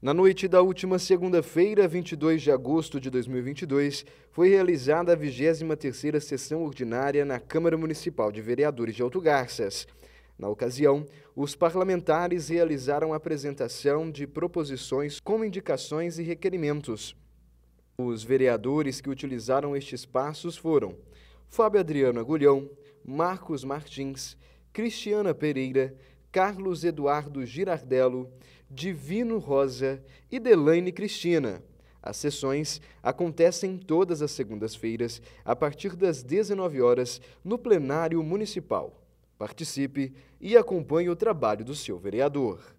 Na noite da última segunda-feira, 22 de agosto de 2022, foi realizada a 23 sessão ordinária na Câmara Municipal de Vereadores de Alto Garças. Na ocasião, os parlamentares realizaram a apresentação de proposições com indicações e requerimentos. Os vereadores que utilizaram estes passos foram Fábio Adriano Agulhão, Marcos Martins, Cristiana Pereira, Carlos Eduardo Girardello, Divino Rosa e Delaine Cristina. As sessões acontecem todas as segundas-feiras, a partir das 19 horas, no plenário municipal. Participe e acompanhe o trabalho do seu vereador.